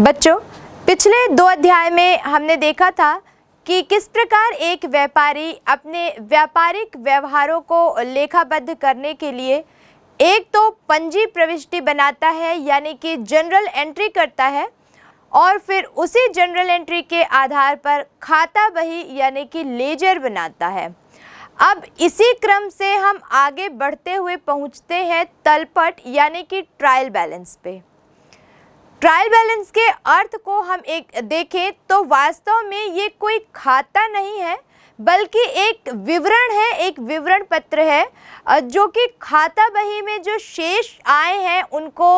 बच्चों पिछले दो अध्याय में हमने देखा था कि किस प्रकार एक व्यापारी अपने व्यापारिक व्यवहारों को लेखाबद्ध करने के लिए एक तो पंजी प्रविष्टि बनाता है यानी कि जनरल एंट्री करता है और फिर उसी जनरल एंट्री के आधार पर खाता बही यानी कि लेजर बनाता है अब इसी क्रम से हम आगे बढ़ते हुए पहुंचते हैं तलपट यानी कि ट्रायल बैलेंस पे ट्रायल बैलेंस के अर्थ को हम एक देखें तो वास्तव में ये कोई खाता नहीं है बल्कि एक विवरण है एक विवरण पत्र है जो कि खाता बही में जो शेष आए हैं उनको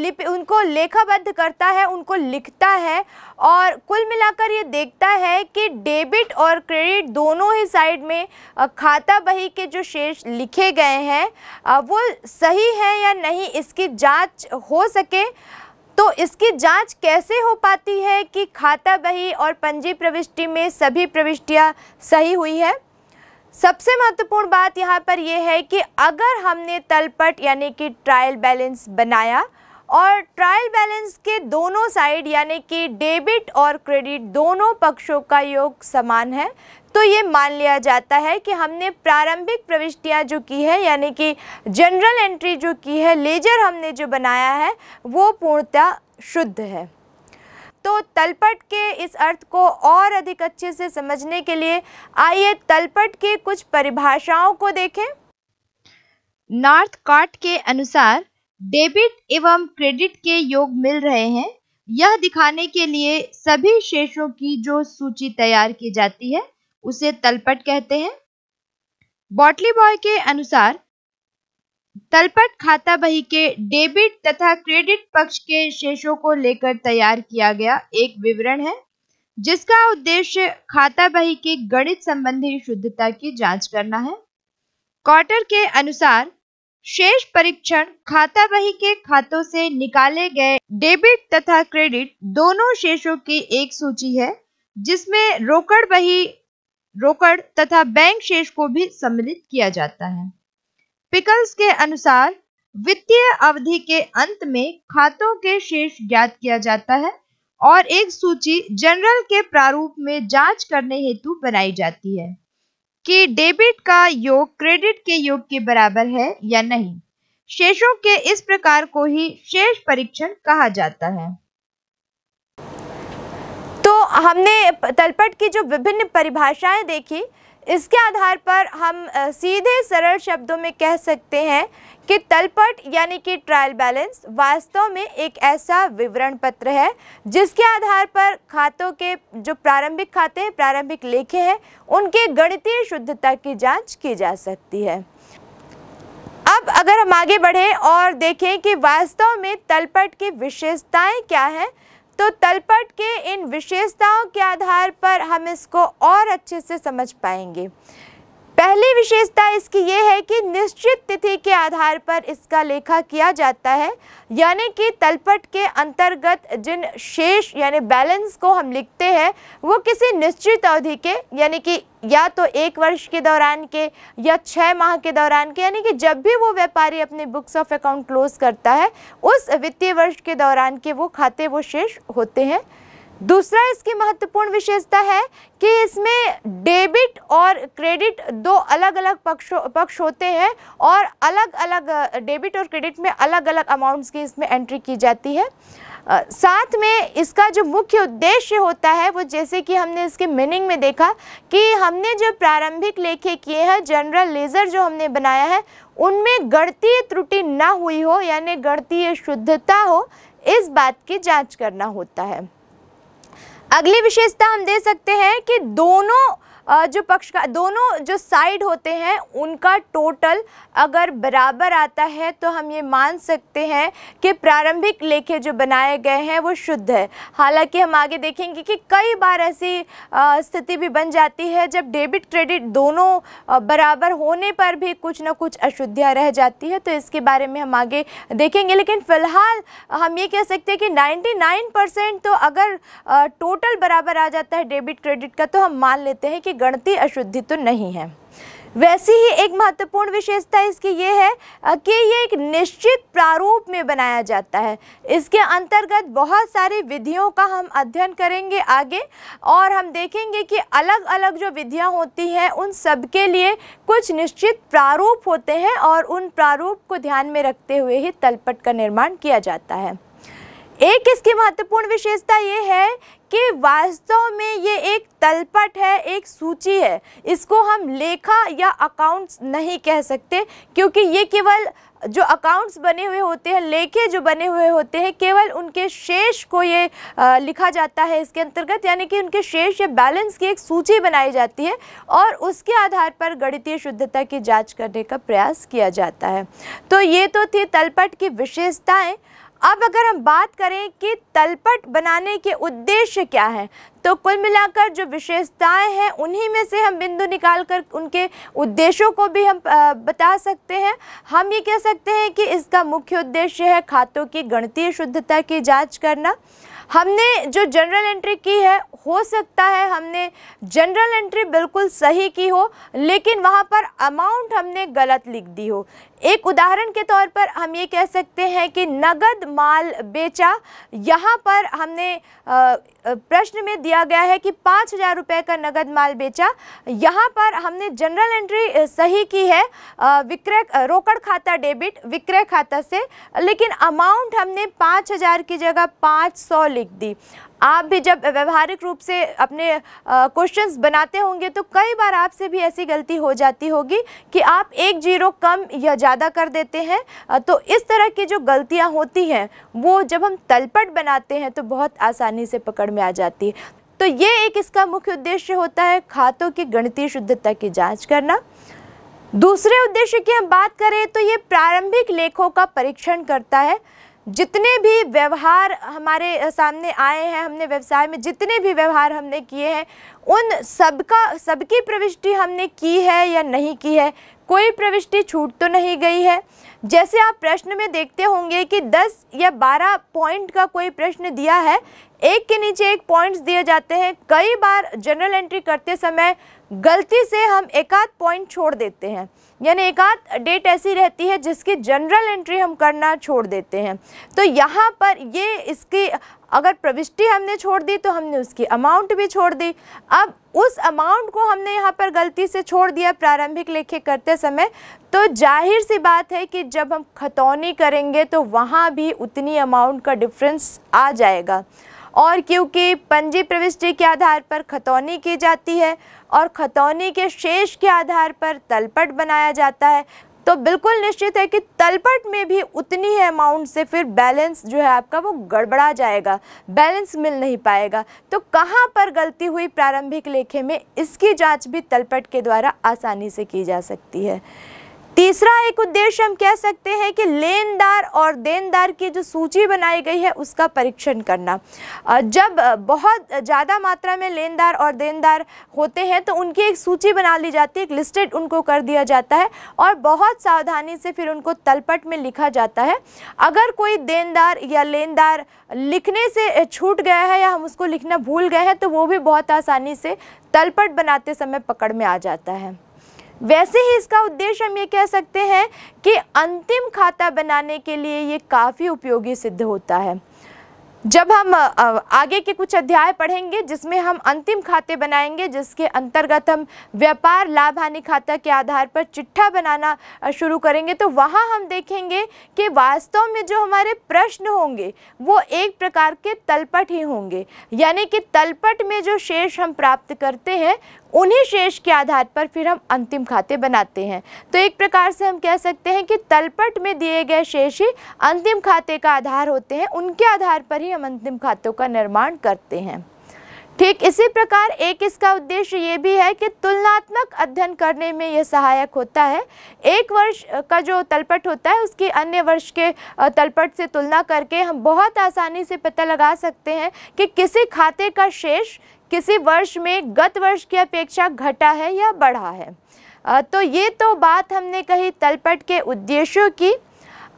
लिप उनको लेखाबद्ध करता है उनको लिखता है और कुल मिलाकर ये देखता है कि डेबिट और क्रेडिट दोनों ही साइड में खाता बही के जो शेष लिखे गए हैं वो सही है या नहीं इसकी जांच हो सके तो इसकी जांच कैसे हो पाती है कि खाता बही और पंजी प्रविष्टि में सभी प्रविष्टियां सही हुई है सबसे महत्वपूर्ण बात यहाँ पर यह है कि अगर हमने तलपट यानी कि ट्रायल बैलेंस बनाया और ट्रायल बैलेंस के दोनों साइड यानी कि डेबिट और क्रेडिट दोनों पक्षों का योग समान है तो ये मान लिया जाता है कि हमने प्रारंभिक प्रविष्टियाँ जो की है यानी कि जनरल एंट्री जो की है लेजर हमने जो बनाया है वो पूर्णतः शुद्ध है तो तलपट के इस अर्थ को और अधिक अच्छे से समझने के लिए आइए तलपट के कुछ परिभाषाओं को देखें नॉर्थ कार्ट के अनुसार डेबिट एवं क्रेडिट के योग मिल रहे हैं यह दिखाने के लिए सभी शेषों की जो सूची तैयार की जाती है उसे तलपट कहते हैं बॉटली बॉय के अनुसार तलपट खाता बही के डेबिट तथा क्रेडिट पक्ष के शेषों को लेकर तैयार किया गया एक विवरण है जिसका उद्देश्य खाता बही के गणित संबंधी शुद्धता की जांच करना है क्वार्टर के अनुसार शेष परीक्षण खाता बही के खातों से निकाले गए डेबिट तथा क्रेडिट दोनों शेषों की एक सूची है जिसमें रोकड़ बही रोकड़ तथा बैंक शेष को भी सम्मिलित किया जाता है पिकल्स के अनुसार वित्तीय अवधि के अंत में खातों के शेष ज्ञात किया जाता है और एक सूची जनरल के प्रारूप में जांच करने हेतु बनाई जाती है कि डेबिट का योग क्रेडिट के योग के बराबर है या नहीं शेषों के इस प्रकार को ही शेष परीक्षण कहा जाता है तो हमने तलपट की जो विभिन्न परिभाषाएं देखी इसके आधार पर हम सीधे सरल शब्दों में कह सकते हैं कि तलपट यानी कि ट्रायल बैलेंस वास्तव में एक ऐसा विवरण पत्र है जिसके आधार पर खातों के जो प्रारंभिक खाते हैं प्रारंभिक लेखे हैं उनके गणितीय शुद्धता की जांच की जा सकती है अब अगर हम आगे बढ़ें और देखें कि वास्तव में तलपट की विशेषताएं क्या हैं तो तलपट के इन विशेषताओं के आधार पर हम इसको और अच्छे से समझ पाएंगे पहली विशेषता इसकी ये है कि निश्चित तिथि के आधार पर इसका लेखा किया जाता है यानी कि तलपट के अंतर्गत जिन शेष यानी बैलेंस को हम लिखते हैं वो किसी निश्चित अवधि के यानी कि या तो एक वर्ष के दौरान के या छः माह के दौरान के यानी कि जब भी वो व्यापारी अपने बुक्स ऑफ अकाउंट क्लोज करता है उस वित्तीय वर्ष के दौरान के वो खाते वो शेष होते हैं दूसरा इसकी महत्वपूर्ण विशेषता है कि इसमें डेबिट और क्रेडिट दो अलग अलग पक्ष पक्ष होते हैं और अलग अलग डेबिट और क्रेडिट में अलग अलग अमाउंट्स की इसमें एंट्री की जाती है आ, साथ में इसका जो मुख्य उद्देश्य होता है वो जैसे कि हमने इसके मीनिंग में देखा कि हमने जो प्रारंभिक लेखे किए हैं जनरल लेज़र जो हमने बनाया है उनमें गणतीय त्रुटि ना हुई हो यानी गणतीय शुद्धता हो इस बात की जांच करना होता है अगली विशेषता हम दे सकते हैं कि दोनों जो पक्ष का दोनों जो साइड होते हैं उनका टोटल अगर बराबर आता है तो हम ये मान सकते हैं कि प्रारंभिक लेखे जो बनाए गए हैं वो शुद्ध है हालांकि हम आगे देखेंगे कि कई बार ऐसी स्थिति भी बन जाती है जब डेबिट क्रेडिट दोनों बराबर होने पर भी कुछ ना कुछ अशुद्धियाँ रह जाती है तो इसके बारे में हम आगे देखेंगे लेकिन फ़िलहाल हम ये कह सकते हैं कि नाइन्टी परसेंट तो अगर टोटल बराबर आ जाता है डेबिट क्रेडिट का तो हम मान लेते हैं कि गणती अशुद्धि तो नहीं है वैसी ही एक महत्वपूर्ण विशेषता इसकी ये है कि ये एक निश्चित प्रारूप में बनाया जाता है इसके अंतर्गत बहुत सारी विधियों का हम अध्ययन करेंगे आगे और हम देखेंगे कि अलग अलग जो विधियाँ होती हैं उन सब के लिए कुछ निश्चित प्रारूप होते हैं और उन प्रारूप को ध्यान में रखते हुए ही तलपट का निर्माण किया जाता है एक इसकी महत्वपूर्ण विशेषता ये है कि वास्तव में ये एक तलपट है एक सूची है इसको हम लेखा या अकाउंट्स नहीं कह सकते क्योंकि ये केवल जो अकाउंट्स बने हुए होते हैं लेखे जो बने हुए होते हैं केवल उनके शेष को ये आ, लिखा जाता है इसके अंतर्गत यानी कि उनके शेष या बैलेंस की एक सूची बनाई जाती है और उसके आधार पर गणितीय शुद्धता की जांच करने का प्रयास किया जाता है तो ये तो थी तलपट की विशेषताएँ अब अगर हम बात करें कि तलपट बनाने के उद्देश्य क्या है तो कुल मिलाकर जो विशेषताएं हैं उन्हीं में से हम बिंदु निकाल कर उनके उद्देश्यों को भी हम बता सकते हैं हम ये कह सकते हैं कि इसका मुख्य उद्देश्य है खातों की गणतीय शुद्धता की जांच करना हमने जो जनरल एंट्री की है हो सकता है हमने जनरल एंट्री बिल्कुल सही की हो लेकिन वहाँ पर अमाउंट हमने गलत लिख दी हो एक उदाहरण के तौर पर हम ये कह सकते हैं कि नगद माल बेचा यहाँ पर हमने प्रश्न में दिया गया है कि पाँच हज़ार रुपये का नगद माल बेचा यहाँ पर हमने जनरल एंट्री सही की है विक्रय रोकड़ खाता डेबिट विक्रय खाता से लेकिन अमाउंट हमने पाँच हज़ार की जगह पाँच सौ लिख दी आप भी जब व्यवहारिक रूप से अपने क्वेश्चंस बनाते होंगे तो कई बार आपसे भी ऐसी गलती हो जाती होगी कि आप एक जीरो कम या ज़्यादा कर देते हैं तो इस तरह की जो गलतियाँ होती हैं वो जब हम तलपट बनाते हैं तो बहुत आसानी से पकड़ में आ जाती है तो ये एक इसका मुख्य उद्देश्य होता है खातों की गणितीय शुद्धता की जांच करना दूसरे उद्देश्य की हम बात करें तो ये प्रारंभिक लेखों का परीक्षण करता है जितने भी व्यवहार हमारे सामने आए हैं हमने व्यवसाय में जितने भी व्यवहार हमने किए हैं उन सबका सबकी प्रविष्टि हमने की है या नहीं की है कोई प्रविष्टि छूट तो नहीं गई है जैसे आप प्रश्न में देखते होंगे कि 10 या 12 पॉइंट का कोई प्रश्न दिया है एक के नीचे एक पॉइंट्स दिए जाते हैं कई बार जनरल एंट्री करते समय गलती से हम एकाध पॉइंट छोड़ देते हैं यानी एक आध डेट ऐसी रहती है जिसकी जनरल एंट्री हम करना छोड़ देते हैं तो यहाँ पर ये इसकी अगर प्रविष्टि हमने छोड़ दी तो हमने उसकी अमाउंट भी छोड़ दी अब उस अमाउंट को हमने यहाँ पर गलती से छोड़ दिया प्रारंभिक लेखे करते समय तो जाहिर सी बात है कि जब हम खतौनी करेंगे तो वहाँ भी उतनी अमाउंट का डिफरेंस आ जाएगा और क्योंकि पंजी प्रविष्टि के आधार पर खतौनी की जाती है और खतौनी के शेष के आधार पर तलपट बनाया जाता है तो बिल्कुल निश्चित है कि तलपट में भी उतनी ही अमाउंट से फिर बैलेंस जो है आपका वो गड़बड़ा जाएगा बैलेंस मिल नहीं पाएगा तो कहाँ पर गलती हुई प्रारंभिक लेखे में इसकी जांच भी तलपट के द्वारा आसानी से की जा सकती है तीसरा एक उद्देश्य हम कह सकते हैं कि लेनदार और देनदार की जो सूची बनाई गई है उसका परीक्षण करना जब बहुत ज़्यादा मात्रा में लेनदार और देनदार होते हैं तो उनकी एक सूची बना ली जाती है एक लिस्टेड उनको कर दिया जाता है और बहुत सावधानी से फिर उनको तलपट में लिखा जाता है अगर कोई देनदार या लेनदार लिखने से छूट गया है या हम उसको लिखना भूल गए हैं तो वो भी बहुत आसानी से तलपट बनाते समय पकड़ में आ जाता है वैसे ही इसका उद्देश्य हम ये कह सकते हैं कि अंतिम खाता बनाने के लिए ये काफ़ी उपयोगी सिद्ध होता है जब हम आगे के कुछ अध्याय पढ़ेंगे जिसमें हम अंतिम खाते बनाएंगे जिसके अंतर्गत हम व्यापार लाभ हानि खाता के आधार पर चिट्ठा बनाना शुरू करेंगे तो वहाँ हम देखेंगे कि वास्तव में जो हमारे प्रश्न होंगे वो एक प्रकार के तलपट ही होंगे यानी कि तलपट में जो शेष हम प्राप्त करते हैं उन्हीं शेष के आधार पर फिर हम अंतिम खाते बनाते हैं तो एक प्रकार से हम कह सकते हैं कि तलपट में दिए गए शेष ही अंतिम खाते का आधार होते हैं उनके आधार पर ही हम अंतिम खातों का निर्माण करते हैं ठीक इसी प्रकार एक इसका उद्देश्य ये भी है कि तुलनात्मक अध्ययन करने में यह सहायक होता है एक वर्ष का जो तलपट होता है उसकी अन्य वर्ष के तलपट से तुलना करके हम बहुत आसानी से पता लगा सकते हैं कि किसी खाते का शेष किसी वर्ष में गत वर्ष की अपेक्षा घटा है या बढ़ा है तो ये तो बात हमने कही तलपट के उद्देश्यों की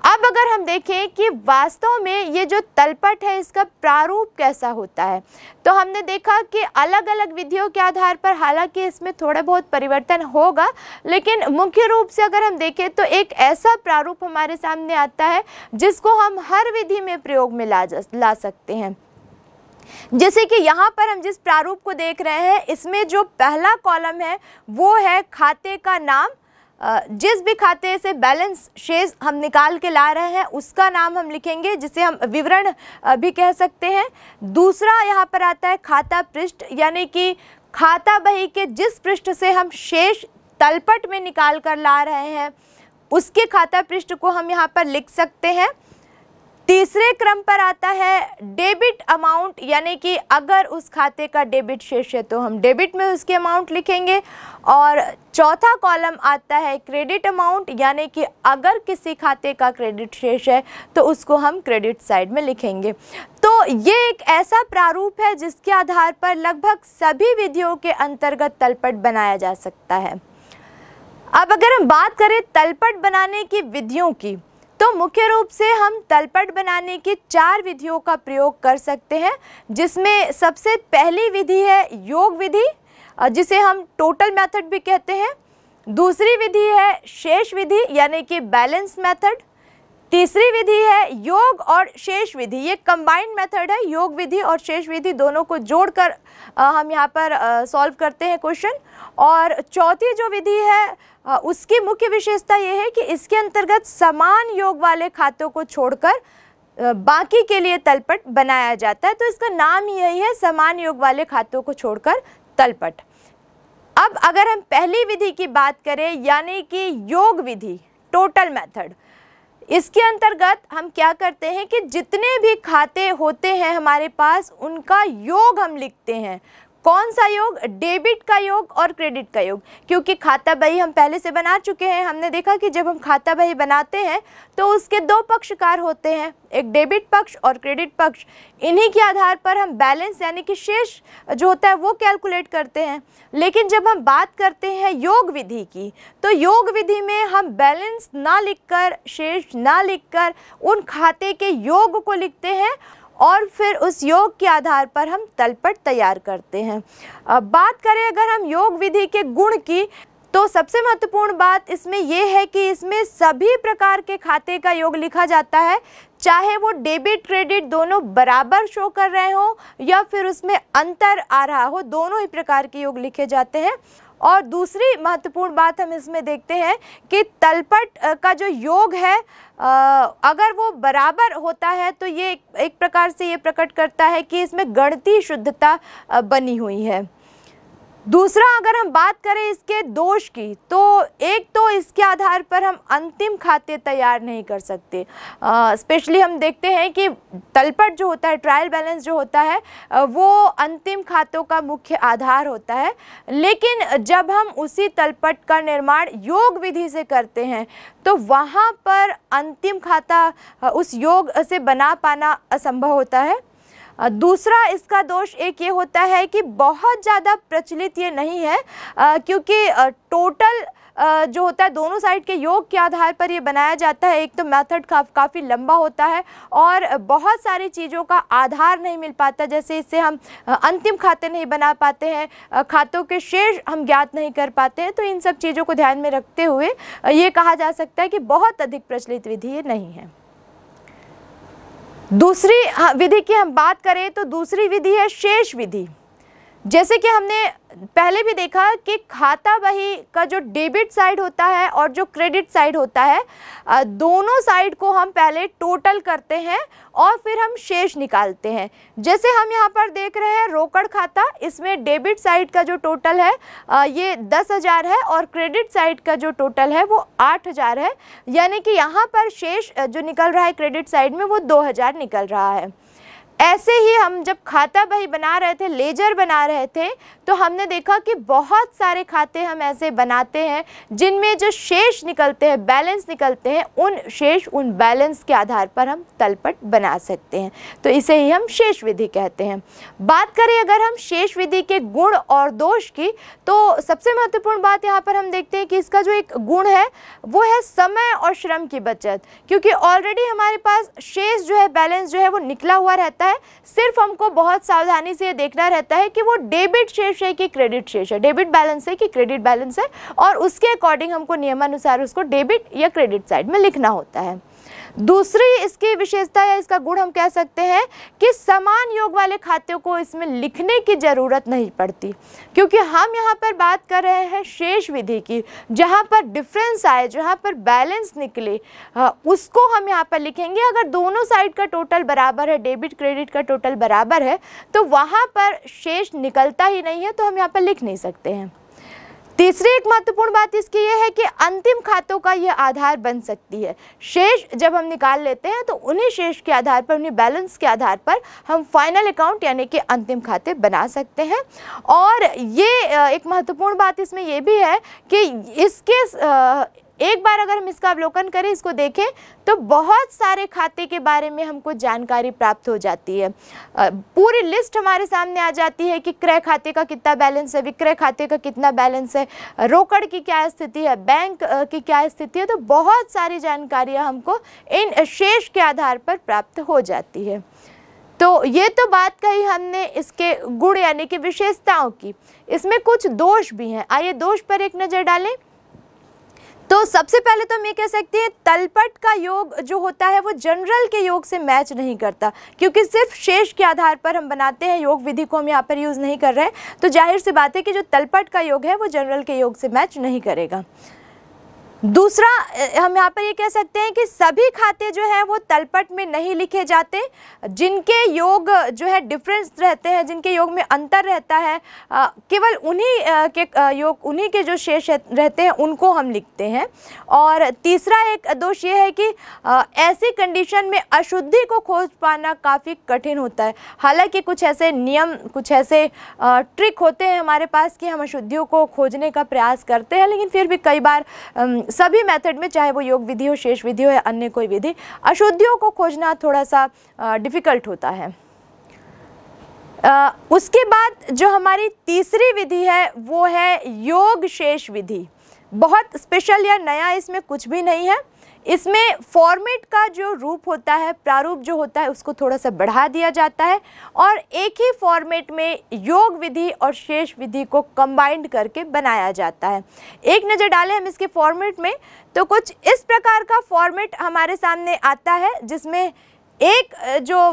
अब अगर हम देखें कि वास्तव में ये जो तलपट है इसका प्रारूप कैसा होता है तो हमने देखा कि अलग अलग विधियों के आधार पर हालांकि इसमें थोड़ा बहुत परिवर्तन होगा लेकिन मुख्य रूप से अगर हम देखें तो एक ऐसा प्रारूप हमारे सामने आता है जिसको हम हर विधि में प्रयोग में ला जा ला सकते हैं जैसे कि यहाँ पर हम जिस प्रारूप को देख रहे हैं इसमें जो पहला कॉलम है वो है खाते का नाम जिस भी खाते से बैलेंस शेष हम निकाल के ला रहे हैं उसका नाम हम लिखेंगे जिसे हम विवरण भी कह सकते हैं दूसरा यहाँ पर आता है खाता पृष्ठ यानी कि खाता बही के जिस पृष्ठ से हम शेष तलपट में निकाल कर ला रहे हैं उसके खाता पृष्ठ को हम यहाँ पर लिख सकते हैं तीसरे क्रम पर आता है डेबिट अमाउंट यानी कि अगर उस खाते का डेबिट शेष है तो हम डेबिट में उसके अमाउंट लिखेंगे और चौथा कॉलम आता है क्रेडिट अमाउंट यानी कि अगर किसी खाते का क्रेडिट शेष है तो उसको हम क्रेडिट साइड में लिखेंगे तो ये एक ऐसा प्रारूप है जिसके आधार पर लगभग सभी विधियों के अंतर्गत तलपट बनाया जा सकता है अब अगर हम बात करें तलपट बनाने की विधियों की तो मुख्य रूप से हम तलपट बनाने की चार विधियों का प्रयोग कर सकते हैं जिसमें सबसे पहली विधि है योग विधि जिसे हम टोटल मेथड भी कहते हैं दूसरी विधि है शेष विधि यानी कि बैलेंस मेथड तीसरी विधि है योग और शेष विधि ये कंबाइंड मेथड है योग विधि और शेष विधि दोनों को जोड़कर हम यहाँ पर सॉल्व करते हैं क्वेश्चन और चौथी जो विधि है उसकी मुख्य विशेषता ये है कि इसके अंतर्गत समान योग वाले खातों को छोड़कर बाकी के लिए तलपट बनाया जाता है तो इसका नाम यही है समान योग वाले खातों को छोड़कर तलपट अब अगर हम पहली विधि की बात करें यानी कि योग विधि टोटल मेथड इसके अंतर्गत हम क्या करते हैं कि जितने भी खाते होते हैं हमारे पास उनका योग हम लिखते हैं कौन सा योग डेबिट का योग और क्रेडिट का योग क्योंकि खाता बही हम पहले से बना चुके हैं हमने देखा कि जब हम खाता बही बनाते हैं तो उसके दो पक्षकार होते हैं एक डेबिट पक्ष और क्रेडिट पक्ष इन्हीं के आधार पर हम बैलेंस यानी कि शेष जो होता है वो कैलकुलेट करते हैं लेकिन जब हम बात करते हैं योग विधि की तो योग विधि में हम बैलेंस ना लिखकर शेष ना लिखकर उन खाते के योग को लिखते हैं और फिर उस योग के आधार पर हम तलपट तैयार करते हैं अब बात करें अगर हम योग विधि के गुण की तो सबसे महत्वपूर्ण बात इसमें यह है कि इसमें सभी प्रकार के खाते का योग लिखा जाता है चाहे वो डेबिट क्रेडिट दोनों बराबर शो कर रहे हों या फिर उसमें अंतर आ रहा हो दोनों ही प्रकार के योग लिखे जाते हैं और दूसरी महत्वपूर्ण बात हम इसमें देखते हैं कि तलपट का जो योग है अगर वो बराबर होता है तो ये एक प्रकार से ये प्रकट करता है कि इसमें गणती शुद्धता बनी हुई है दूसरा अगर हम बात करें इसके दोष की तो एक तो इसके आधार पर हम अंतिम खाते तैयार नहीं कर सकते स्पेशली हम देखते हैं कि तलपट जो होता है ट्रायल बैलेंस जो होता है वो अंतिम खातों का मुख्य आधार होता है लेकिन जब हम उसी तलपट का निर्माण योग विधि से करते हैं तो वहाँ पर अंतिम खाता उस योग से बना पाना असंभव होता है दूसरा इसका दोष एक ये होता है कि बहुत ज़्यादा प्रचलित ये नहीं है क्योंकि टोटल जो होता है दोनों साइड के योग के आधार पर ये बनाया जाता है एक तो मेथड का, काफ़ी लंबा होता है और बहुत सारी चीज़ों का आधार नहीं मिल पाता जैसे इससे हम अंतिम खाते नहीं बना पाते हैं खातों के शेष हम ज्ञात नहीं कर पाते हैं तो इन सब चीज़ों को ध्यान में रखते हुए ये कहा जा सकता है कि बहुत अधिक प्रचलित विधि ये नहीं है दूसरी हाँ, विधि की हम बात करें तो दूसरी विधि है शेष विधि जैसे कि हमने पहले भी देखा कि खाता बही का जो डेबिट साइड होता है और जो क्रेडिट साइड होता है दोनों साइड को हम पहले टोटल करते हैं और फिर हम शेष निकालते हैं जैसे हम यहाँ पर देख रहे हैं रोकड़ खाता इसमें डेबिट साइड का जो टोटल है ये दस हज़ार है और क्रेडिट साइड का जो टोटल है वो आठ हज़ार है यानी कि यहाँ पर शेष जो निकल रहा है क्रेडिट साइड में वो दो हज़ार निकल रहा है ऐसे ही हम जब खाता बही बना रहे थे लेजर बना रहे थे तो हमने देखा कि बहुत सारे खाते हम ऐसे बनाते हैं जिनमें जो शेष निकलते हैं बैलेंस निकलते हैं उन शेष उन बैलेंस के आधार पर हम तलपट बना सकते हैं तो इसे ही हम शेष विधि कहते हैं बात करें अगर हम शेष विधि के गुण और दोष की तो सबसे महत्वपूर्ण बात यहाँ पर हम देखते हैं कि इसका जो एक गुण है वो है समय और श्रम की बचत क्योंकि ऑलरेडी हमारे पास शेष जो है बैलेंस जो है वो निकला हुआ रहता है सिर्फ हमको बहुत सावधानी से देखना रहता है कि वो डेबिट शेष रिसीव्स है कि क्रेडिट शेष है डेबिट बैलेंस है कि क्रेडिट बैलेंस है और उसके अकॉर्डिंग हमको नियमानुसार उसको डेबिट या क्रेडिट साइड में लिखना होता है दूसरी इसकी विशेषता या इसका गुण हम कह सकते हैं कि समान योग वाले खाते को इसमें लिखने की ज़रूरत नहीं पड़ती क्योंकि हम यहाँ पर बात कर रहे हैं शेष विधि की जहाँ पर डिफरेंस आए जहाँ पर बैलेंस निकले हाँ, उसको हम यहाँ पर लिखेंगे अगर दोनों साइड का टोटल बराबर है डेबिट क्रेडिट का टोटल बराबर है तो वहाँ पर शेष निकलता ही नहीं है तो हम यहाँ पर लिख नहीं सकते हैं तीसरी एक महत्वपूर्ण बात इसकी यह है कि अंतिम खातों का यह आधार बन सकती है शेष जब हम निकाल लेते हैं तो उन्हीं शेष के आधार पर उन्हीं बैलेंस के आधार पर हम फाइनल अकाउंट यानी कि अंतिम खाते बना सकते हैं और ये एक महत्वपूर्ण बात इसमें यह भी है कि इसके एक बार अगर हम इसका अवलोकन करें इसको देखें तो बहुत सारे खाते के बारे में हमको जानकारी प्राप्त हो जाती है पूरी लिस्ट हमारे सामने आ जाती है कि क्रय खाते का कितना बैलेंस है विक्रय खाते का कितना बैलेंस है रोकड़ की क्या स्थिति है बैंक की क्या स्थिति है तो बहुत सारी जानकारियाँ हमको इन शेष के आधार पर प्राप्त हो जाती है तो ये तो बात कही हमने इसके गुण यानी कि विशेषताओं की इसमें कुछ दोष भी हैं आइए दोष पर एक नज़र डालें तो सबसे पहले तो हम ये कह सकते हैं तलपट का योग जो होता है वो जनरल के योग से मैच नहीं करता क्योंकि सिर्फ शेष के आधार पर हम बनाते हैं योग विधि को हम यहाँ पर यूज़ नहीं कर रहे हैं तो जाहिर सी बात है कि जो तलपट का योग है वो जनरल के योग से मैच नहीं करेगा दूसरा हम यहाँ पर ये कह सकते हैं कि सभी खाते जो हैं वो तलपट में नहीं लिखे जाते जिनके योग जो है डिफरेंस रहते हैं जिनके योग में अंतर रहता है केवल उन्हीं के योग उन्हीं के जो शेष रहते हैं उनको हम लिखते हैं और तीसरा एक दोष ये है कि ऐसी कंडीशन में अशुद्धि को खोज पाना काफ़ी कठिन होता है हालांकि कुछ ऐसे नियम कुछ ऐसे ट्रिक होते हैं हमारे पास कि हम अशुद्धियों को खोजने का प्रयास करते हैं लेकिन फिर भी कई बार सभी मेथड में चाहे वो योग विधि हो शेष विधि हो या अन्य कोई विधि अशुद्धियों को खोजना थोड़ा सा डिफ़िकल्ट होता है आ, उसके बाद जो हमारी तीसरी विधि है वो है योग शेष विधि बहुत स्पेशल या नया इसमें कुछ भी नहीं है इसमें फॉर्मेट का जो रूप होता है प्रारूप जो होता है उसको थोड़ा सा बढ़ा दिया जाता है और एक ही फॉर्मेट में योग विधि और शेष विधि को कंबाइंड करके बनाया जाता है एक नज़र डालें हम इसके फॉर्मेट में तो कुछ इस प्रकार का फॉर्मेट हमारे सामने आता है जिसमें एक जो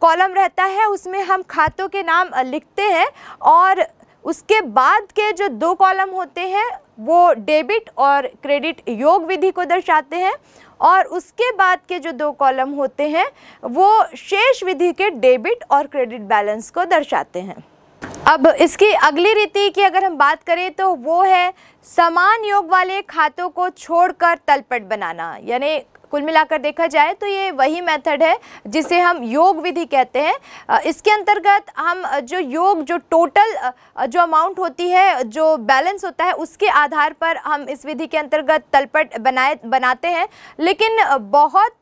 कॉलम रहता है उसमें हम खातों के नाम लिखते हैं और उसके बाद के जो दो कॉलम होते हैं वो डेबिट और क्रेडिट योग विधि को दर्शाते हैं और उसके बाद के जो दो कॉलम होते हैं वो शेष विधि के डेबिट और क्रेडिट बैलेंस को दर्शाते हैं अब इसकी अगली रीति की अगर हम बात करें तो वो है समान योग वाले खातों को छोड़कर तलपट बनाना यानी कुल मिलाकर देखा जाए तो ये वही मेथड है जिसे हम योग विधि कहते हैं इसके अंतर्गत हम जो योग जो टोटल जो अमाउंट होती है जो बैलेंस होता है उसके आधार पर हम इस विधि के अंतर्गत तलपट बनाए बनाते हैं लेकिन बहुत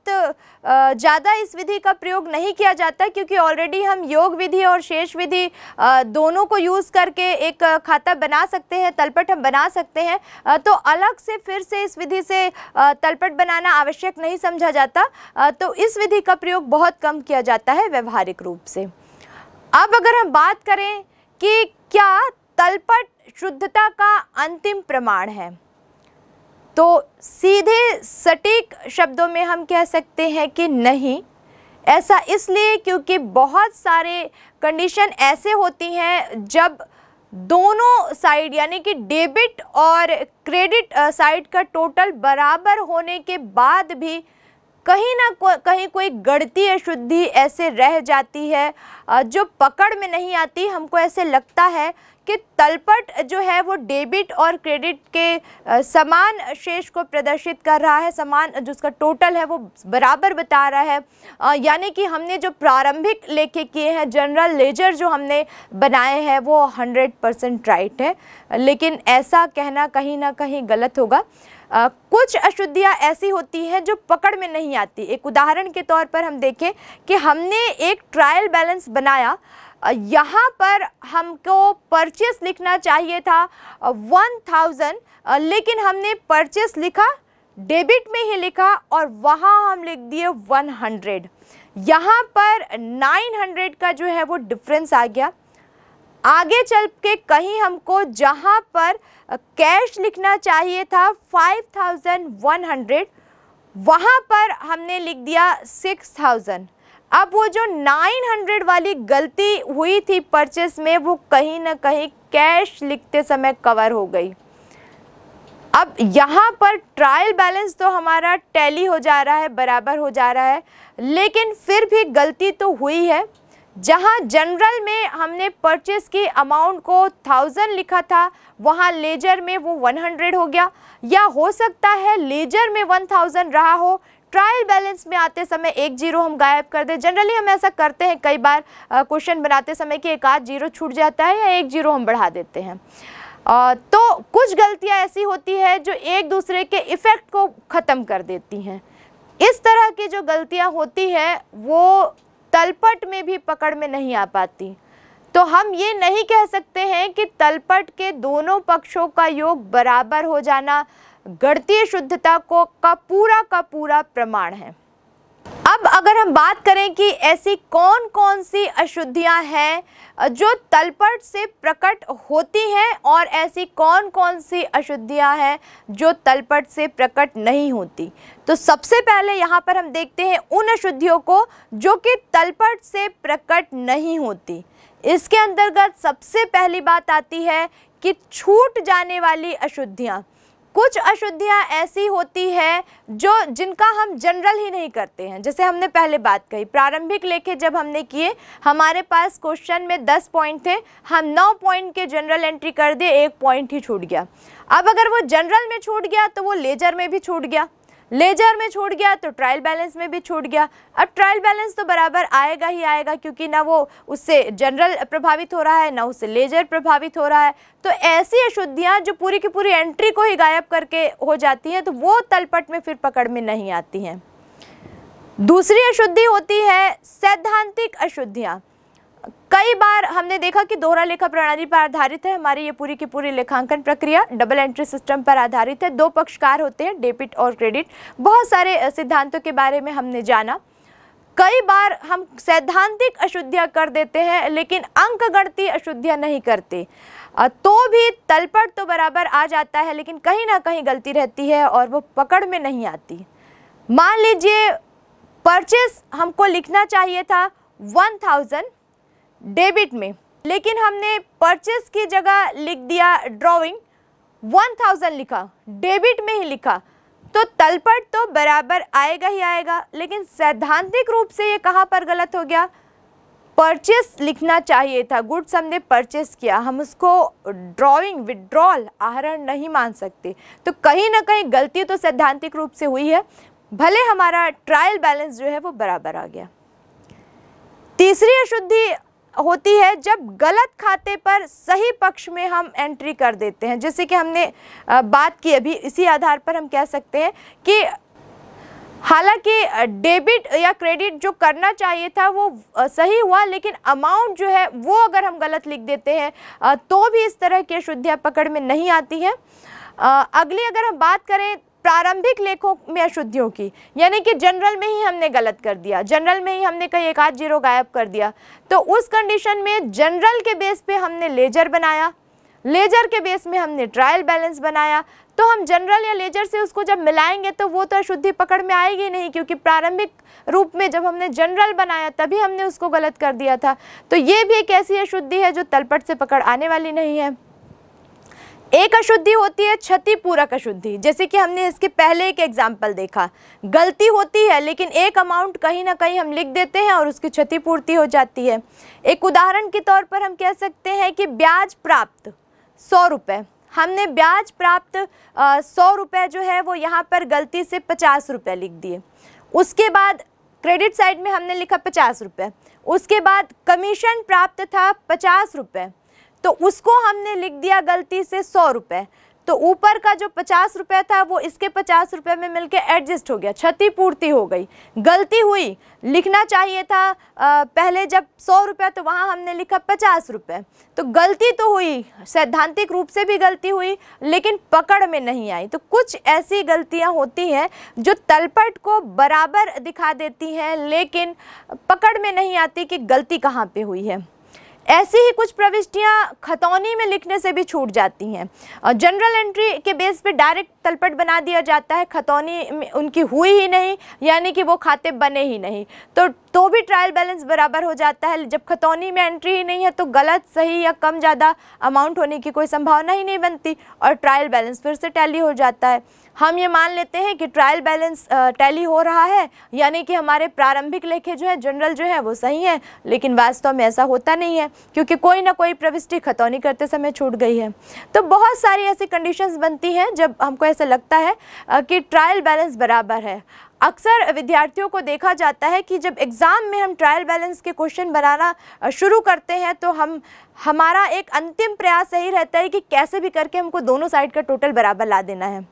ज़्यादा इस विधि का प्रयोग नहीं किया जाता क्योंकि ऑलरेडी हम योग विधि और शेष विधि दोनों को यूज़ करके एक खाता बना सकते हैं तलपट हम बना सकते हैं तो अलग से फिर से इस विधि से तलपट बनाना आवश्यक नहीं समझा जाता तो इस विधि का प्रयोग बहुत कम किया जाता है व्यवहारिक रूप से अब अगर हम बात करें कि क्या तलपट शुद्धता का अंतिम प्रमाण है तो सीधे सटीक शब्दों में हम कह सकते हैं कि नहीं ऐसा इसलिए क्योंकि बहुत सारे कंडीशन ऐसे होती हैं जब दोनों साइड यानी कि डेबिट और क्रेडिट साइड का टोटल बराबर होने के बाद भी कहीं ना को, कहीं कोई गढ़ती अशुद्धि ऐसे रह जाती है जो पकड़ में नहीं आती हमको ऐसे लगता है कि तलपट जो है वो डेबिट और क्रेडिट के समान शेष को प्रदर्शित कर रहा है समान जो उसका टोटल है वो बराबर बता रहा है यानी कि हमने जो प्रारंभिक लेखे किए हैं जनरल लेजर जो हमने बनाए हैं वो हंड्रेड परसेंट राइट है लेकिन ऐसा कहना कहीं ना कहीं गलत होगा आ, कुछ अशुद्धियाँ ऐसी होती हैं जो पकड़ में नहीं आती एक उदाहरण के तौर पर हम देखें कि हमने एक ट्रायल बैलेंस बनाया यहाँ पर हमको परचेस लिखना चाहिए था वन थाउजेंड लेकिन हमने परचेस लिखा डेबिट में ही लिखा और वहाँ हम लिख दिए वन हंड्रेड यहाँ पर नाइन हंड्रेड का जो है वो डिफरेंस आ गया आगे चल के कहीं हमको जहाँ पर कैश लिखना चाहिए था फाइव थाउजेंड वन हंड्रेड वहाँ पर हमने लिख दिया सिक्स थाउजेंड अब वो जो 900 वाली गलती हुई थी परचेस में वो कहीं ना कहीं कैश लिखते समय कवर हो गई अब यहाँ पर ट्रायल बैलेंस तो हमारा टैली हो जा रहा है बराबर हो जा रहा है लेकिन फिर भी गलती तो हुई है जहाँ जनरल में हमने परचेस की अमाउंट को थाउजेंड लिखा था वहाँ लेजर में वो वन हंड्रेड हो गया या हो सकता है लेजर में वन थाउजेंड रहा हो ट्रायल बैलेंस में आते समय एक जीरो हम गायब कर दें जनरली हम ऐसा करते हैं कई बार क्वेश्चन बनाते समय कि एक आध जीरो छूट जाता है या एक जीरो हम बढ़ा देते हैं आ, तो कुछ गलतियां ऐसी होती है जो एक दूसरे के इफ़ेक्ट को ख़त्म कर देती हैं इस तरह की जो गलतियाँ होती हैं वो तलपट में भी पकड़ में नहीं आ पाती तो हम ये नहीं कह सकते हैं कि तलपट के दोनों पक्षों का योग बराबर हो जाना गणतीय शुद्धता को का पूरा का पूरा प्रमाण है अब अगर हम बात करें कि ऐसी कौन कौन सी अशुद्धियां हैं जो तलपट से प्रकट होती हैं और ऐसी कौन कौन सी अशुद्धियां हैं जो तलपट से प्रकट नहीं होती तो सबसे पहले यहाँ पर हम देखते हैं उन अशुद्धियों को जो कि तलपट से प्रकट नहीं होती इसके अंतर्गत सबसे पहली बात आती है कि छूट जाने वाली अशुद्धियाँ कुछ अशुद्धियाँ ऐसी होती है जो जिनका हम जनरल ही नहीं करते हैं जैसे हमने पहले बात कही प्रारंभिक लेखे जब हमने किए हमारे पास क्वेश्चन में दस पॉइंट थे हम नौ पॉइंट के जनरल एंट्री कर दिए एक पॉइंट ही छूट गया अब अगर वो जनरल में छूट गया तो वो लेजर में भी छूट गया लेजर में छूट गया तो ट्रायल बैलेंस में भी छूट गया अब ट्रायल बैलेंस तो बराबर आएगा ही आएगा क्योंकि ना वो उससे जनरल प्रभावित हो रहा है ना उससे लेजर प्रभावित हो रहा है तो ऐसी अशुद्धियाँ जो पूरी की पूरी एंट्री को ही गायब करके हो जाती हैं तो वो तलपट में फिर पकड़ में नहीं आती हैं दूसरी अशुद्धि होती है सैद्धांतिक अशुद्धियाँ कई बार हमने देखा कि दोहरा लेखा प्रणाली पर आधारित है हमारी ये पूरी की पूरी लेखांकन प्रक्रिया डबल एंट्री सिस्टम पर आधारित है दो पक्षकार होते हैं डेबिट और क्रेडिट बहुत सारे सिद्धांतों के बारे में हमने जाना कई बार हम सैद्धांतिक अशुद्धियाँ कर देते हैं लेकिन अंक गणती अशुद्धियाँ नहीं करते तो भी तलपट तो बराबर आ जाता है लेकिन कहीं ना कहीं गलती रहती है और वो पकड़ में नहीं आती मान लीजिए परचेस हमको लिखना चाहिए था वन थाउजेंड डेबिट में लेकिन हमने परचेस की जगह लिख दिया ड्रॉइंग वन थाउजेंड लिखा डेबिट में ही लिखा तो तलपट तो बराबर आएगा ही आएगा लेकिन सैद्धांतिक रूप से ये कहाँ पर गलत हो गया परचेस लिखना चाहिए था गुड्स हमने परचेस किया हम उसको ड्रॉइंग विड्रॉल आहरण नहीं मान सकते तो कहीं ना कहीं गलती तो सैद्धांतिक रूप से हुई है भले हमारा ट्रायल बैलेंस जो है वो बराबर आ गया तीसरी अशुद्धि होती है जब गलत खाते पर सही पक्ष में हम एंट्री कर देते हैं जैसे कि हमने बात की अभी इसी आधार पर हम कह सकते हैं कि हालांकि डेबिट या क्रेडिट जो करना चाहिए था वो सही हुआ लेकिन अमाउंट जो है वो अगर हम गलत लिख देते हैं तो भी इस तरह की अशुद्धियाँ पकड़ में नहीं आती हैं अगली अगर हम बात करें प्रारंभिक लेखों में अशुद्धियों की यानी कि जनरल में ही हमने गलत कर दिया जनरल में ही हमने कहीं एक आध जीरो गायब कर दिया तो उस कंडीशन में जनरल के बेस पे हमने लेजर बनाया लेजर के बेस में हमने ट्रायल बैलेंस बनाया तो हम जनरल या लेजर से उसको जब मिलाएंगे तो वो तो अशुद्धि पकड़ में आएगी नहीं क्योंकि प्रारंभिक रूप में जब हमने जनरल बनाया तभी हमने उसको गलत कर दिया था तो ये भी एक ऐसी अशुद्धि है जो तलपट से पकड़ आने वाली नहीं है एक अशुद्धि होती है क्षतिपूरक अशुद्धि जैसे कि हमने इसके पहले एक एग्जाम्पल देखा गलती होती है लेकिन एक अमाउंट कहीं ना कहीं हम लिख देते हैं और उसकी क्षतिपूर्ति हो जाती है एक उदाहरण के तौर पर हम कह सकते हैं कि ब्याज प्राप्त सौ रुपये हमने ब्याज प्राप्त सौ रुपये जो है वो यहाँ पर गलती से पचास रुपये लिख दिए उसके बाद क्रेडिट साइड में हमने लिखा पचास रुपये उसके बाद कमीशन प्राप्त था पचास रुपये तो उसको हमने लिख दिया गलती से सौ रुपये तो ऊपर का जो पचास रुपये था वो इसके पचास रुपये में मिलके एडजस्ट हो गया क्षतिपूर्ति हो गई गलती हुई लिखना चाहिए था आ, पहले जब सौ रुपये तो वहाँ हमने लिखा पचास रुपये तो गलती तो हुई सैद्धांतिक रूप से भी गलती हुई लेकिन पकड़ में नहीं आई तो कुछ ऐसी गलतियाँ होती हैं जो तलपट को बराबर दिखा देती हैं लेकिन पकड़ में नहीं आती कि गलती कहाँ पर हुई है ऐसी ही कुछ प्रविष्टियाँ खतौनी में लिखने से भी छूट जाती हैं जनरल एंट्री के बेस पे डायरेक्ट तलपट बना दिया जाता है खतौनी में उनकी हुई ही नहीं यानी कि वो खाते बने ही नहीं तो तो भी ट्रायल बैलेंस बराबर हो जाता है जब खतौनी में एंट्री ही नहीं है तो गलत सही या कम ज़्यादा अमाउंट होने की कोई संभावना ही नहीं बनती और ट्रायल बैलेंस फिर से टैली हो जाता है हम ये मान लेते हैं कि ट्रायल बैलेंस टैली हो रहा है यानी कि हमारे प्रारंभिक लेखे जो है जनरल जो है वो सही है लेकिन वास्तव में ऐसा होता नहीं है क्योंकि कोई ना कोई प्रविष्टि खतौनी करते समय छूट गई है तो बहुत सारी ऐसी कंडीशंस बनती हैं जब हमको ऐसा लगता है कि ट्रायल बैलेंस बराबर है अक्सर विद्यार्थियों को देखा जाता है कि जब एग्ज़ाम में हम ट्रायल बैलेंस के क्वेश्चन बनाना शुरू करते हैं तो हम हमारा एक अंतिम प्रयास यही रहता है कि कैसे भी करके हमको दोनों साइड का टोटल बराबर ला देना है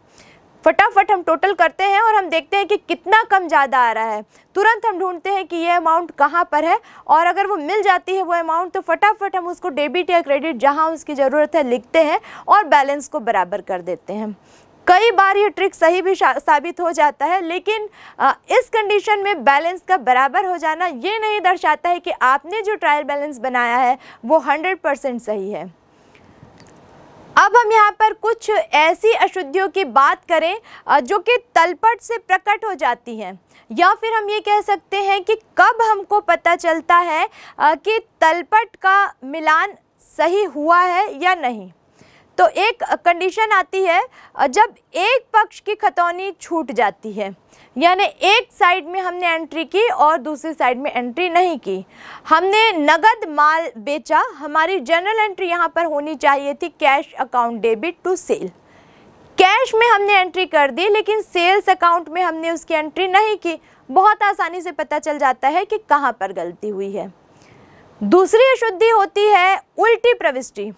फटाफट हम टोटल करते हैं और हम देखते हैं कि कितना कम ज़्यादा आ रहा है तुरंत हम ढूंढते हैं कि ये अमाउंट कहाँ पर है और अगर वो मिल जाती है वो अमाउंट तो फटाफट हम उसको डेबिट या क्रेडिट जहाँ उसकी ज़रूरत है लिखते हैं और बैलेंस को बराबर कर देते हैं कई बार ये ट्रिक सही भी साबित हो जाता है लेकिन इस कंडीशन में बैलेंस का बराबर हो जाना ये नहीं दर्शाता है कि आपने जो ट्रायल बैलेंस बनाया है वो 100 परसेंट सही है अब हम यहाँ पर कुछ ऐसी अशुद्धियों की बात करें जो कि तलपट से प्रकट हो जाती हैं या फिर हम ये कह सकते हैं कि कब हमको पता चलता है कि तलपट का मिलान सही हुआ है या नहीं तो एक कंडीशन आती है जब एक पक्ष की खतौनी छूट जाती है यानी एक साइड में हमने एंट्री की और दूसरी साइड में एंट्री नहीं की हमने नगद माल बेचा हमारी जनरल एंट्री यहाँ पर होनी चाहिए थी cash account debit to sale cash में हमने एंट्री कर दी लेकिन सेल्स अकाउंट में हमने उसकी एंट्री नहीं की बहुत आसानी से पता चल जाता है कि कहाँ पर गलती हुई है दूसरी अशुद्धि होती है उल्टी प्रविष्टि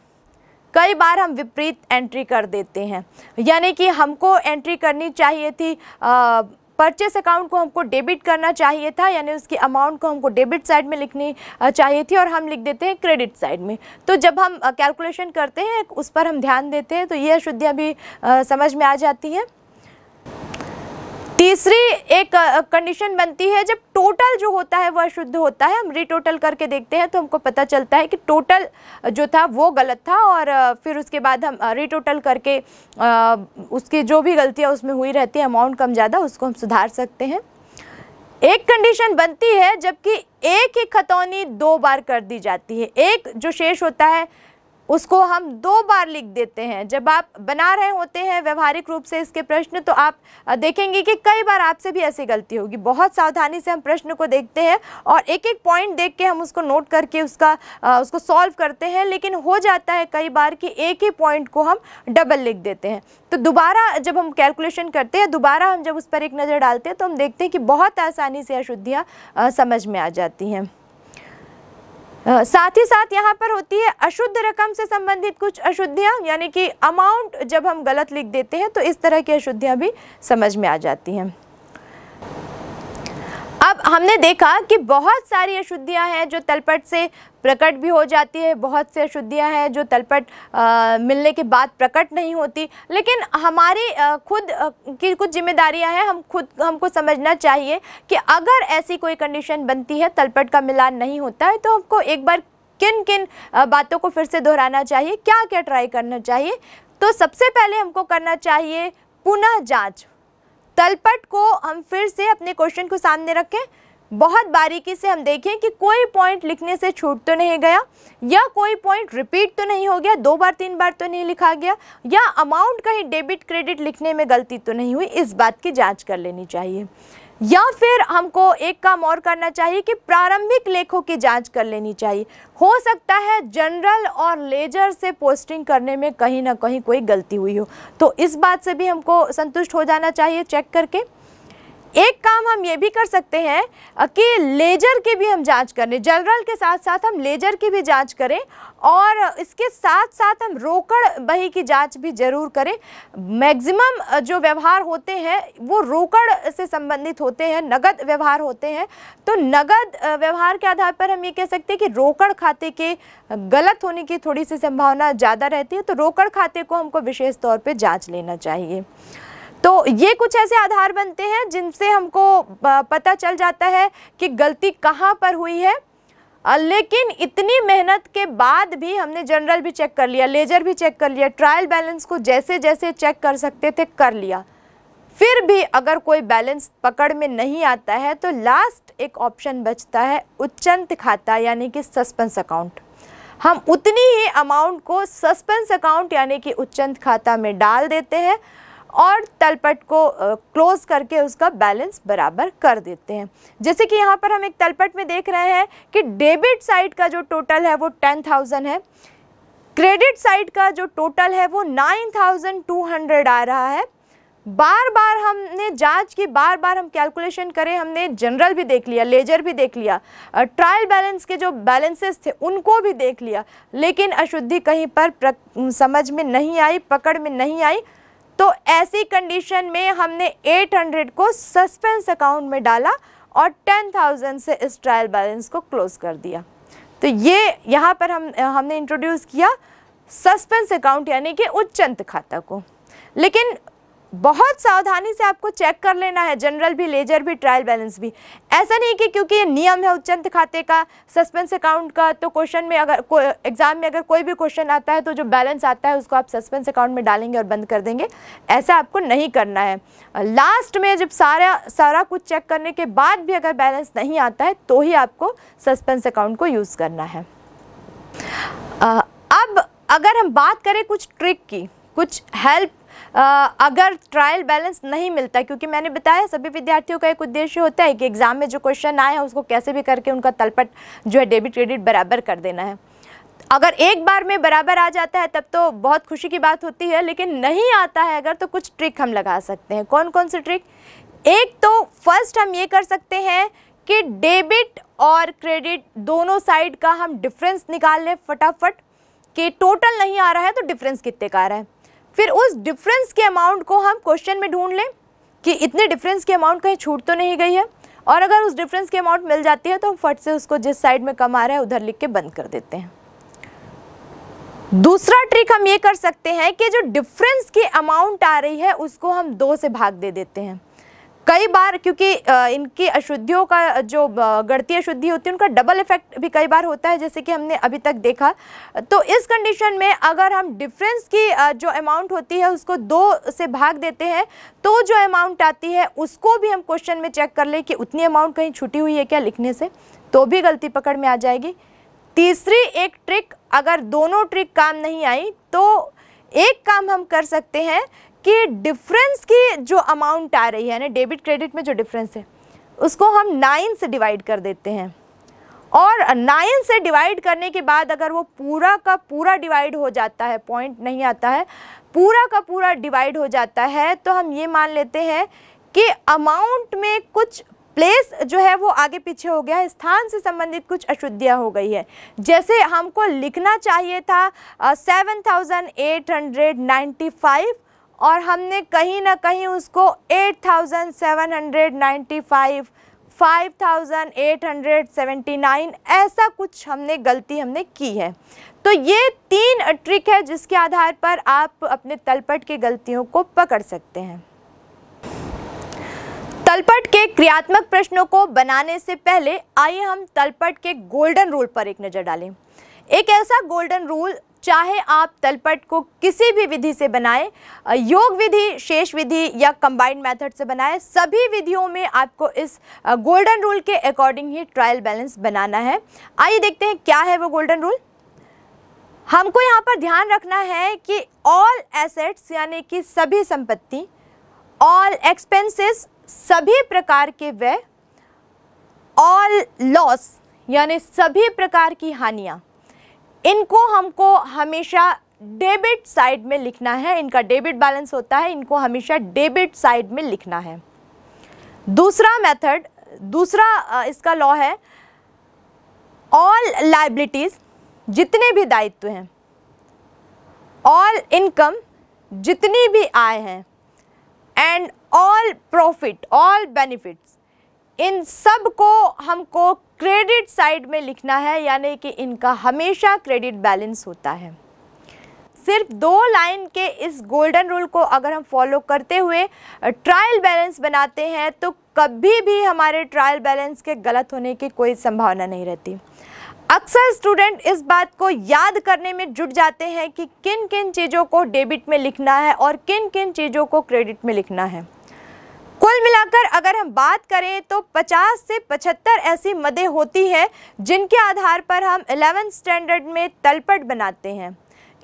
कई बार हम विपरीत एंट्री कर देते हैं यानी कि हमको एंट्री करनी चाहिए थी आ, परचेस अकाउंट को हमको डेबिट करना चाहिए था यानी उसकी अमाउंट को हमको डेबिट साइड में लिखनी चाहिए थी और हम लिख देते हैं क्रेडिट साइड में तो जब हम कैलकुलेशन करते हैं उस पर हम ध्यान देते हैं तो यह अशुद्धियाँ भी समझ में आ जाती हैं तीसरी एक कंडीशन बनती है जब टोटल जो होता है वह शुद्ध होता है हम रिटोटल करके देखते हैं तो हमको पता चलता है कि टोटल जो था वो गलत था और फिर उसके बाद हम रिटोटल करके उसकी जो भी गलतियाँ उसमें हुई रहती है अमाउंट कम ज़्यादा उसको हम सुधार सकते हैं एक कंडीशन बनती है जबकि एक ही खतौनी दो बार कर दी जाती है एक जो शेष होता है उसको हम दो बार लिख देते हैं जब आप बना रहे होते हैं व्यवहारिक रूप से इसके प्रश्न तो आप देखेंगे कि कई बार आपसे भी ऐसी गलती होगी बहुत सावधानी से हम प्रश्न को देखते हैं और एक एक पॉइंट देख के हम उसको नोट करके उसका उसको सॉल्व करते हैं लेकिन हो जाता है कई बार कि एक ही पॉइंट को हम डबल लिख देते हैं तो दोबारा जब हम कैलकुलेशन करते हैं दोबारा हम जब उस पर एक नज़र डालते हैं तो हम देखते हैं कि बहुत आसानी से अशुद्धियाँ समझ में आ जाती हैं साथ ही साथ यहाँ पर होती है अशुद्ध रकम से संबंधित कुछ अशुद्धियाँ यानी कि अमाउंट जब हम गलत लिख देते हैं तो इस तरह की अशुद्धियाँ भी समझ में आ जाती हैं अब हमने देखा कि बहुत सारी अशुद्धियां हैं जो तलपट से प्रकट भी हो जाती है बहुत से अशुद्धियाँ हैं जो तलपट आ, मिलने के बाद प्रकट नहीं होती लेकिन हमारी खुद की कुछ ज़िम्मेदारियाँ हैं हम खुद हमको समझना चाहिए कि अगर ऐसी कोई कंडीशन बनती है तलपट का मिलान नहीं होता है तो हमको एक बार किन किन बातों को फिर से दोहराना चाहिए क्या क्या ट्राई करना चाहिए तो सबसे पहले हमको करना चाहिए पुनः जांच तलपट को हम फिर से अपने क्वेश्चन को सामने रखें बहुत बारीकी से हम देखें कि कोई पॉइंट लिखने से छूट तो नहीं गया या कोई पॉइंट रिपीट तो नहीं हो गया दो बार तीन बार तो नहीं लिखा गया या अमाउंट कहीं डेबिट क्रेडिट लिखने में गलती तो नहीं हुई इस बात की जाँच कर लेनी चाहिए या फिर हमको एक काम और करना चाहिए कि प्रारंभिक लेखों की जांच कर लेनी चाहिए हो सकता है जनरल और लेजर से पोस्टिंग करने में कहीं ना कहीं कोई गलती हुई हो तो इस बात से भी हमको संतुष्ट हो जाना चाहिए चेक करके एक काम हम ये भी कर सकते हैं कि लेजर की भी हम जांच करें जनरल के साथ साथ हम लेजर की भी जांच करें और इसके साथ साथ हम रोकड़ बही की जांच भी ज़रूर करें मैक्सिमम जो व्यवहार होते हैं वो रोकड़ से संबंधित होते हैं नगद व्यवहार होते हैं तो नगद व्यवहार के आधार पर हम ये कह सकते हैं कि रोकड़ खाते के गलत होने की थोड़ी सी संभावना ज़्यादा रहती है तो रोकड़ खाते को हमको विशेष तौर पर जाँच लेना चाहिए तो ये कुछ ऐसे आधार बनते हैं जिनसे हमको पता चल जाता है कि गलती कहाँ पर हुई है लेकिन इतनी मेहनत के बाद भी हमने जनरल भी चेक कर लिया लेजर भी चेक कर लिया ट्रायल बैलेंस को जैसे जैसे चेक कर सकते थे कर लिया फिर भी अगर कोई बैलेंस पकड़ में नहीं आता है तो लास्ट एक ऑप्शन बचता है उच्चंत खाता यानी कि सस्पेंस अकाउंट हम उतनी ही अमाउंट को सस्पेंस अकाउंट यानी कि उच्चंत खाता में डाल देते हैं और तलपट को क्लोज़ करके उसका बैलेंस बराबर कर देते हैं जैसे कि यहाँ पर हम एक तलपट में देख रहे हैं कि डेबिट साइड का जो टोटल है वो टेन थाउजेंड है क्रेडिट साइड का जो टोटल है वो नाइन थाउजेंड टू हंड्रेड आ रहा है बार बार हमने जांच की बार बार हम कैलकुलेशन करें हमने जनरल भी देख लिया लेजर भी देख लिया ट्रायल बैलेंस के जो बैलेंसेस थे उनको भी देख लिया लेकिन अशुद्धि कहीं पर समझ में नहीं आई पकड़ में नहीं आई तो ऐसी कंडीशन में हमने 800 को सस्पेंस अकाउंट में डाला और 10,000 से इस ट्रायल बैलेंस को क्लोज़ कर दिया तो ये यहाँ पर हम हमने इंट्रोड्यूस किया सस्पेंस अकाउंट यानी कि उच्चंत खाता को लेकिन बहुत सावधानी से आपको चेक कर लेना है जनरल भी लेजर भी ट्रायल बैलेंस भी ऐसा नहीं कि क्योंकि ये नियम है उच्चंत खाते का सस्पेंस अकाउंट का तो क्वेश्चन में अगर एग्ज़ाम में अगर कोई भी क्वेश्चन आता है तो जो बैलेंस आता है उसको आप सस्पेंस अकाउंट में डालेंगे और बंद कर देंगे ऐसा आपको नहीं करना है लास्ट में जब सारा सारा कुछ चेक करने के बाद भी अगर बैलेंस नहीं आता है तो ही आपको सस्पेंस अकाउंट को यूज़ करना है अब अगर हम बात करें कुछ ट्रिक की कुछ हेल्प अगर ट्रायल बैलेंस नहीं मिलता क्योंकि मैंने बताया सभी विद्यार्थियों का एक उद्देश्य होता है कि एग्ज़ाम में जो क्वेश्चन आए हैं उसको कैसे भी करके उनका तलपट जो है डेबिट क्रेडिट बराबर कर देना है अगर एक बार में बराबर आ जाता है तब तो बहुत खुशी की बात होती है लेकिन नहीं आता है अगर तो कुछ ट्रिक हम लगा सकते हैं कौन कौन सी ट्रिक एक तो फर्स्ट हम ये कर सकते हैं कि डेबिट और क्रेडिट दोनों साइड का हम डिफरेंस निकाल लें फटाफट कि टोटल नहीं आ रहा है तो डिफरेंस कितने का आ रहा है फिर उस डिफरेंस के अमाउंट को हम क्वेश्चन में ढूंढ लें कि इतने डिफरेंस के अमाउंट कहीं छूट तो नहीं गई है और अगर उस डिफरेंस के अमाउंट मिल जाती है तो हम फट से उसको जिस साइड में कम आ रहा है उधर लिख के बंद कर देते हैं दूसरा ट्रिक हम ये कर सकते हैं कि जो डिफरेंस की अमाउंट आ रही है उसको हम दो से भाग दे देते हैं कई बार क्योंकि इनकी अशुद्धियों का जो गणतीय अशुद्धि होती है उनका डबल इफेक्ट भी कई बार होता है जैसे कि हमने अभी तक देखा तो इस कंडीशन में अगर हम डिफरेंस की जो अमाउंट होती है उसको दो से भाग देते हैं तो जो अमाउंट आती है उसको भी हम क्वेश्चन में चेक कर लें कि उतनी अमाउंट कहीं छुटी हुई है क्या लिखने से तो भी गलती पकड़ में आ जाएगी तीसरी एक ट्रिक अगर दोनों ट्रिक काम नहीं आई तो एक काम हम कर सकते हैं कि डिफरेंस की जो अमाउंट आ रही है यानी डेबिट क्रेडिट में जो डिफरेंस है उसको हम नाइन से डिवाइड कर देते हैं और नाइन से डिवाइड करने के बाद अगर वो पूरा का पूरा डिवाइड हो जाता है पॉइंट नहीं आता है पूरा का पूरा डिवाइड हो जाता है तो हम ये मान लेते हैं कि अमाउंट में कुछ प्लेस जो है वो आगे पीछे हो गया है स्थान से संबंधित कुछ अशुद्धियाँ हो गई है जैसे हमको लिखना चाहिए था seven thousand eight hundred ninety five और हमने कहीं ना कहीं उसको 8,795 5,879 ऐसा कुछ हमने गलती हमने की है तो ये तीन ट्रिक है जिसके आधार पर आप अपने तलपट की गलतियों को पकड़ सकते हैं तलपट के क्रियात्मक प्रश्नों को बनाने से पहले आइए हम तलपट के गोल्डन रूल पर एक नज़र डालें एक ऐसा गोल्डन रूल चाहे आप तलपट को किसी भी विधि से बनाएं योग विधि शेष विधि या कंबाइंड मेथड से बनाएं सभी विधियों में आपको इस गोल्डन रूल के अकॉर्डिंग ही ट्रायल बैलेंस बनाना है आइए देखते हैं क्या है वो गोल्डन रूल हमको यहाँ पर ध्यान रखना है कि ऑल एसेट्स यानी कि सभी संपत्ति ऑल एक्सपेंसेस सभी प्रकार के व्यय ऑल लॉस यानी सभी प्रकार की हानियाँ इनको हमको हमेशा डेबिट साइड में लिखना है इनका डेबिट बैलेंस होता है इनको हमेशा डेबिट साइड में लिखना है दूसरा मेथड दूसरा इसका लॉ है ऑल लाइबिलिटीज़ जितने भी दायित्व हैं ऑल इनकम जितनी भी आय हैं and all profit all benefits इन सब को हमको क्रेडिट साइड में लिखना है यानी कि इनका हमेशा क्रेडिट बैलेंस होता है सिर्फ दो लाइन के इस गोल्डन रूल को अगर हम फॉलो करते हुए ट्रायल बैलेंस बनाते हैं तो कभी भी हमारे ट्रायल बैलेंस के गलत होने की कोई संभावना नहीं रहती अक्सर स्टूडेंट इस बात को याद करने में जुट जाते हैं कि किन किन चीज़ों को डेबिट में लिखना है और किन किन चीज़ों को क्रेडिट में लिखना है कुल मिलाकर अगर हम बात करें तो 50 से 75 ऐसी मदें होती हैं जिनके आधार पर हम एलेवेंथ स्टैंडर्ड में तलपट बनाते हैं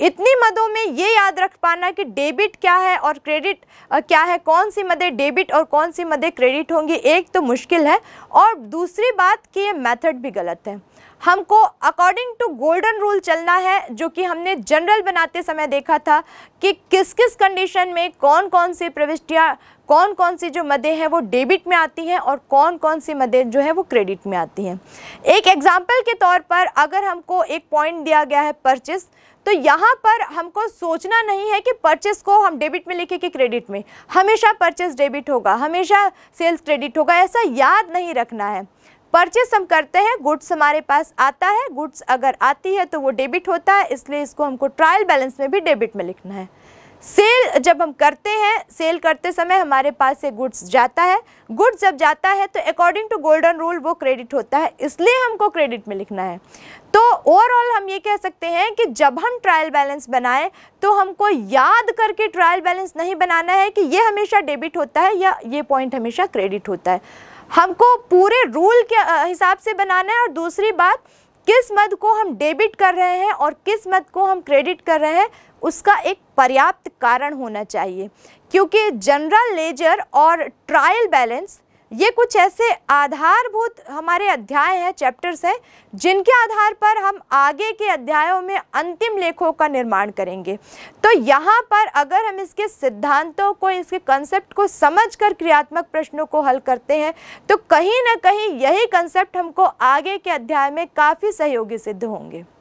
इतनी मदों में ये याद रख पाना कि डेबिट क्या है और क्रेडिट क्या है कौन सी मदें डेबिट और कौन सी मदें क्रेडिट होंगी एक तो मुश्किल है और दूसरी बात कि ये मेथड भी गलत है हमको अकॉर्डिंग टू गोल्डन रूल चलना है जो कि हमने जनरल बनाते समय देखा था कि किस किस कंडीशन में कौन कौन सी प्रविष्टियाँ कौन कौन सी जो मदें हैं वो डेबिट में आती हैं और कौन कौन सी मदें जो है वो क्रेडिट में आती हैं एक एग्ज़ाम्पल के तौर पर अगर हमको एक पॉइंट दिया गया है परचेस तो यहाँ पर हमको सोचना नहीं है कि परचेस को हम डेबिट में लिखें कि क्रेडिट में हमेशा परचेस डेबिट होगा हमेशा सेल्स क्रेडिट होगा ऐसा याद नहीं रखना है परचेस हम करते हैं गुड्स हमारे पास आता है गुड्स अगर आती है तो वो डेबिट होता है इसलिए इसको हमको ट्रायल बैलेंस में भी डेबिट में लिखना है सेल जब हम करते हैं सेल करते समय हमारे पास से गुड्स जाता है गुड्स जब जाता है तो अकॉर्डिंग टू गोल्डन रूल वो क्रेडिट होता है इसलिए हमको क्रेडिट में लिखना है तो ओवरऑल हम ये कह सकते हैं कि जब हम ट्रायल बैलेंस बनाएं तो हमको याद करके ट्रायल बैलेंस नहीं बनाना है कि ये हमेशा डेबिट होता है या ये पॉइंट हमेशा क्रेडिट होता है हमको पूरे रूल के हिसाब से बनाना है और दूसरी बात किस मद को हम डेबिट कर रहे हैं और किस मद को हम क्रेडिट कर रहे हैं उसका एक पर्याप्त कारण होना चाहिए क्योंकि जनरल लेजर और ट्रायल बैलेंस ये कुछ ऐसे आधारभूत हमारे अध्याय हैं चैप्टर्स हैं जिनके आधार पर हम आगे के अध्यायों में अंतिम लेखों का निर्माण करेंगे तो यहाँ पर अगर हम इसके सिद्धांतों को इसके कंसेप्ट को समझ कर क्रियात्मक प्रश्नों को हल करते हैं तो कहीं ना कहीं यही कंसेप्ट हमको आगे के अध्याय में काफ़ी सहयोगी सिद्ध होंगे